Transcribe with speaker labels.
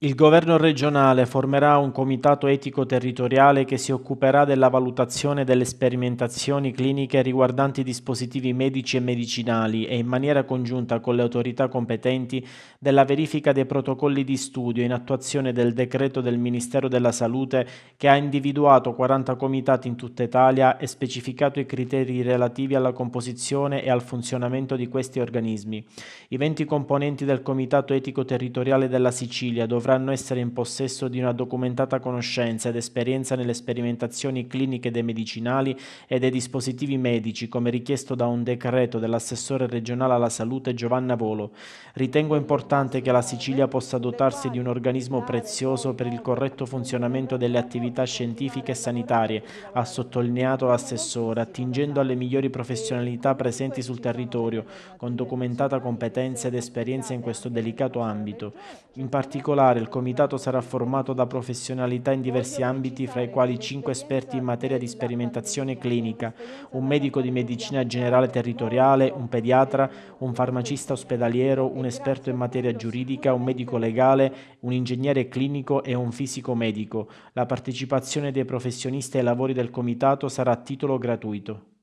Speaker 1: Il governo regionale formerà un comitato etico territoriale che si occuperà della valutazione delle sperimentazioni cliniche riguardanti dispositivi medici e medicinali e in maniera congiunta con le autorità competenti della verifica dei protocolli di studio in attuazione del decreto del Ministero della Salute che ha individuato 40 comitati in tutta Italia e specificato i criteri relativi alla composizione e al funzionamento di questi organismi. I 20 componenti del comitato etico territoriale della Sicilia dovranno dovranno essere in possesso di una documentata conoscenza ed esperienza nelle sperimentazioni cliniche dei medicinali e dei dispositivi medici, come richiesto da un decreto dell'assessore regionale alla salute Giovanna Volo. Ritengo importante che la Sicilia possa dotarsi di un organismo prezioso per il corretto funzionamento delle attività scientifiche e sanitarie, ha sottolineato l'assessore, attingendo alle migliori professionalità presenti sul territorio, con documentata competenza ed esperienza in questo delicato ambito. In particolare particolare il comitato sarà formato da professionalità in diversi ambiti, fra i quali cinque esperti in materia di sperimentazione clinica, un medico di medicina generale territoriale, un pediatra, un farmacista ospedaliero, un esperto in materia giuridica, un medico legale, un ingegnere clinico e un fisico medico. La partecipazione dei professionisti ai lavori del comitato sarà a titolo gratuito.